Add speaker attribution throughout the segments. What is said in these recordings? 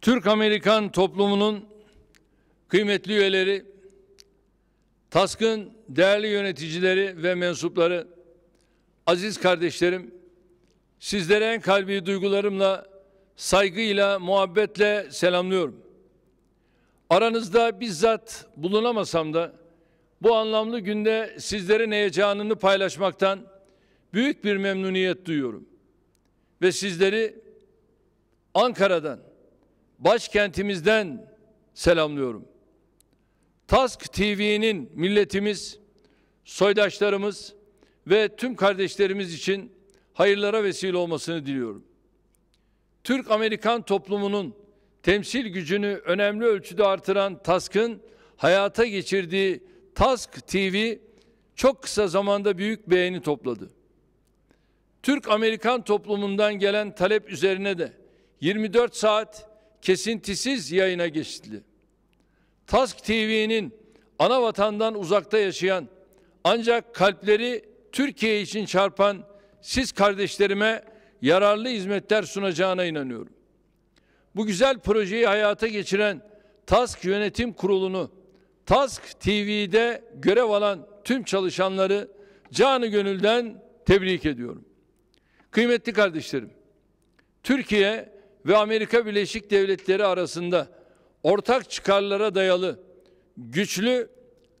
Speaker 1: Türk-Amerikan toplumunun kıymetli üyeleri, Task'ın değerli yöneticileri ve mensupları, aziz kardeşlerim, sizlere en kalbi duygularımla, saygıyla, muhabbetle selamlıyorum. Aranızda bizzat bulunamasam da bu anlamlı günde sizlerin heyecanını paylaşmaktan büyük bir memnuniyet duyuyorum. Ve sizleri Ankara'dan, başkentimizden selamlıyorum. Task TV'nin milletimiz, soydaşlarımız ve tüm kardeşlerimiz için hayırlara vesile olmasını diliyorum. Türk-Amerikan toplumunun temsil gücünü önemli ölçüde artıran TASK'ın hayata geçirdiği TASK TV çok kısa zamanda büyük beğeni topladı. Türk-Amerikan toplumundan gelen talep üzerine de 24 saat kesintisiz yayına geçti. Task TV'nin ana vatandan uzakta yaşayan ancak kalpleri Türkiye için çarpan siz kardeşlerime yararlı hizmetler sunacağına inanıyorum. Bu güzel projeyi hayata geçiren TASK Yönetim Kurulu'nu, TASK TV'de görev alan tüm çalışanları canı gönülden tebrik ediyorum. Kıymetli kardeşlerim, Türkiye ve Amerika Birleşik Devletleri arasında ortak çıkarlara dayalı güçlü,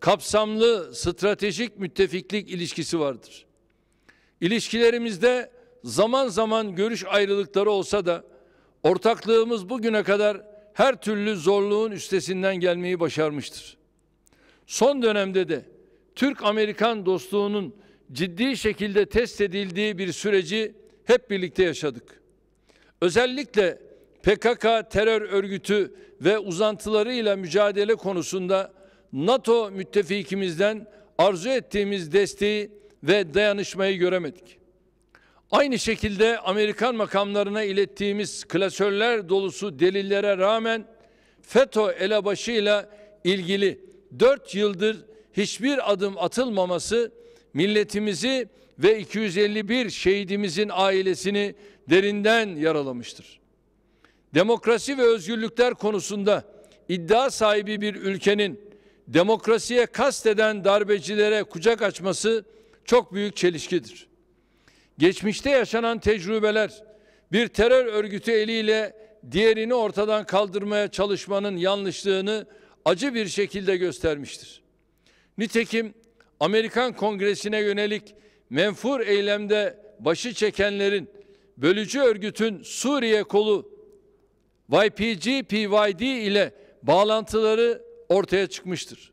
Speaker 1: kapsamlı stratejik müttefiklik ilişkisi vardır. İlişkilerimizde zaman zaman görüş ayrılıkları olsa da ortaklığımız bugüne kadar her türlü zorluğun üstesinden gelmeyi başarmıştır. Son dönemde de Türk-Amerikan dostluğunun ciddi şekilde test edildiği bir süreci hep birlikte yaşadık. Özellikle PKK terör örgütü ve uzantılarıyla mücadele konusunda NATO müttefikimizden arzu ettiğimiz desteği ve dayanışmayı göremedik. Aynı şekilde Amerikan makamlarına ilettiğimiz klasörler dolusu delillere rağmen FETÖ elebaşıyla ilgili 4 yıldır hiçbir adım atılmaması milletimizi ve 251 şehidimizin ailesini derinden yaralamıştır. Demokrasi ve özgürlükler konusunda iddia sahibi bir ülkenin demokrasiye kasteden darbecilere kucak açması çok büyük çelişkidir. Geçmişte yaşanan tecrübeler bir terör örgütü eliyle diğerini ortadan kaldırmaya çalışmanın yanlışlığını acı bir şekilde göstermiştir. Nitekim Amerikan Kongresi'ne yönelik menfur eylemde başı çekenlerin bölücü örgütün Suriye kolu YPG-PYD ile bağlantıları ortaya çıkmıştır.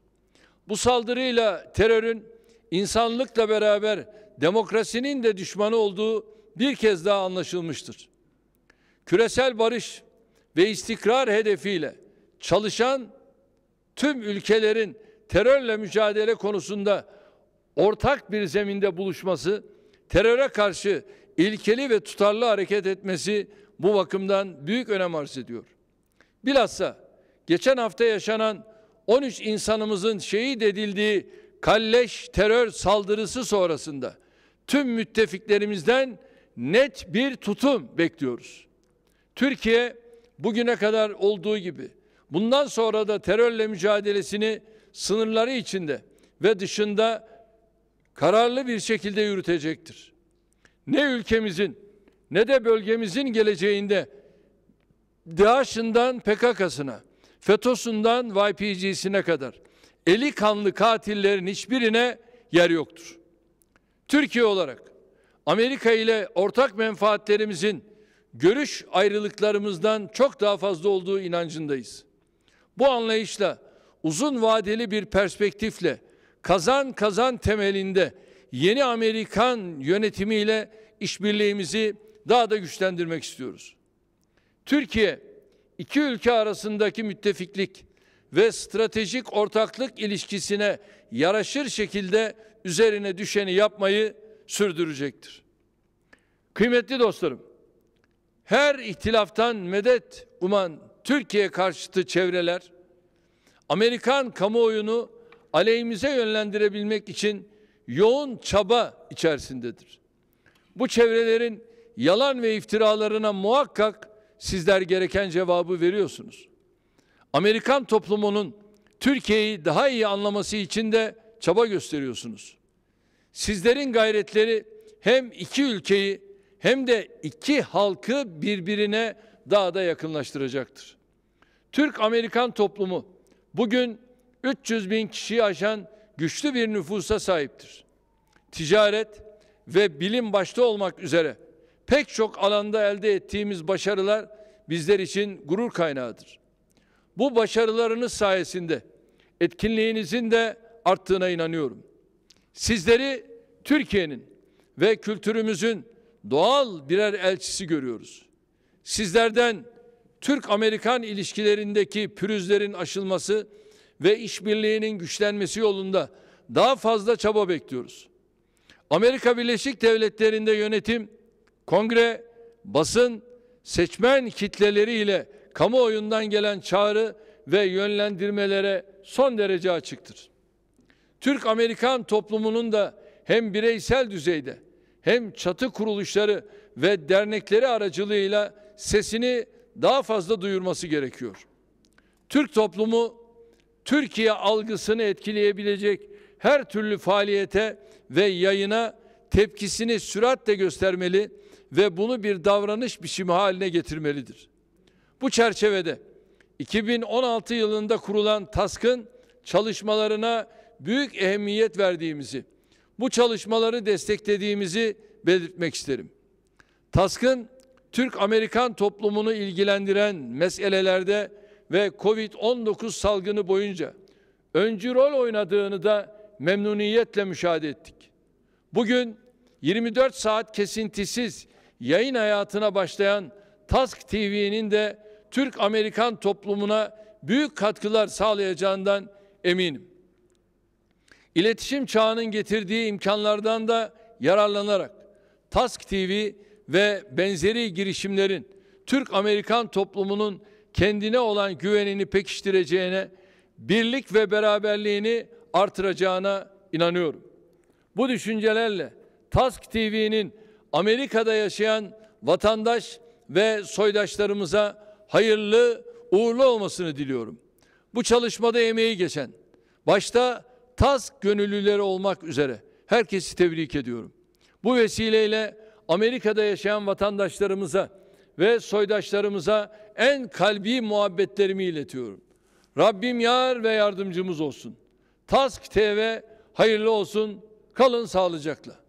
Speaker 1: Bu saldırıyla terörün insanlıkla beraber demokrasinin de düşmanı olduğu bir kez daha anlaşılmıştır. Küresel barış ve istikrar hedefiyle çalışan tüm ülkelerin terörle mücadele konusunda ortak bir zeminde buluşması teröre karşı ilkeli ve tutarlı hareket etmesi bu bakımdan büyük önem arz ediyor. Bilhassa geçen hafta yaşanan 13 insanımızın şehit edildiği kalleş terör saldırısı sonrasında tüm müttefiklerimizden net bir tutum bekliyoruz. Türkiye bugüne kadar olduğu gibi bundan sonra da terörle mücadelesini sınırları içinde ve dışında kararlı bir şekilde yürütecektir ne ülkemizin ne de bölgemizin geleceğinde DAEŞ'inden PKK'sına, FETÖ'sünden YPG'sine kadar eli kanlı katillerin hiçbirine yer yoktur. Türkiye olarak Amerika ile ortak menfaatlerimizin görüş ayrılıklarımızdan çok daha fazla olduğu inancındayız. Bu anlayışla uzun vadeli bir perspektifle kazan kazan temelinde yeni Amerikan yönetimiyle işbirliğimizi daha da güçlendirmek istiyoruz. Türkiye iki ülke arasındaki müttefiklik ve stratejik ortaklık ilişkisine yaraşır şekilde üzerine düşeni yapmayı sürdürecektir. Kıymetli dostlarım, her ihtilaftan medet uman Türkiye karşıtı çevreler Amerikan kamuoyunu aleyhimize yönlendirebilmek için yoğun çaba içerisindedir. Bu çevrelerin yalan ve iftiralarına muhakkak sizler gereken cevabı veriyorsunuz. Amerikan toplumunun Türkiye'yi daha iyi anlaması için de çaba gösteriyorsunuz. Sizlerin gayretleri hem iki ülkeyi hem de iki halkı birbirine daha da yakınlaştıracaktır. Türk-Amerikan toplumu bugün 300 bin kişiyi aşan güçlü bir nüfusa sahiptir. Ticaret ve bilim başta olmak üzere pek çok alanda elde ettiğimiz başarılar bizler için gurur kaynağıdır. Bu başarılarınız sayesinde etkinliğinizin de arttığına inanıyorum. Sizleri Türkiye'nin ve kültürümüzün doğal birer elçisi görüyoruz. Sizlerden Türk-Amerikan ilişkilerindeki pürüzlerin aşılması ve işbirliğinin güçlenmesi yolunda daha fazla çaba bekliyoruz. Amerika Birleşik Devletleri'nde yönetim, kongre, basın, seçmen kitleleri ile kamuoyundan gelen çağrı ve yönlendirmelere son derece açıktır. Türk-Amerikan toplumunun da hem bireysel düzeyde hem çatı kuruluşları ve dernekleri aracılığıyla sesini daha fazla duyurması gerekiyor. Türk toplumu Türkiye algısını etkileyebilecek her türlü faaliyete ve yayına tepkisini süratle göstermeli ve bunu bir davranış biçimi haline getirmelidir. Bu çerçevede 2016 yılında kurulan TASK'ın çalışmalarına büyük ehemmiyet verdiğimizi, bu çalışmaları desteklediğimizi belirtmek isterim. TASK'ın Türk-Amerikan toplumunu ilgilendiren meselelerde ve Covid-19 salgını boyunca öncü rol oynadığını da memnuniyetle müşahede ettik. Bugün 24 saat kesintisiz yayın hayatına başlayan Task TV'nin de Türk-Amerikan toplumuna büyük katkılar sağlayacağından eminim. İletişim çağının getirdiği imkanlardan da yararlanarak Task TV ve benzeri girişimlerin Türk-Amerikan toplumunun kendine olan güvenini pekiştireceğine, birlik ve beraberliğini artıracağına inanıyorum. Bu düşüncelerle Task TV'nin Amerika'da yaşayan vatandaş ve soydaşlarımıza hayırlı, uğurlu olmasını diliyorum. Bu çalışmada emeği geçen, başta Task gönüllüleri olmak üzere herkesi tebrik ediyorum. Bu vesileyle Amerika'da yaşayan vatandaşlarımıza ve soydaşlarımıza en kalbi muhabbetlerimi iletiyorum. Rabbim yar ve yardımcımız olsun. Task TV hayırlı olsun. Kalın sağlıcakla.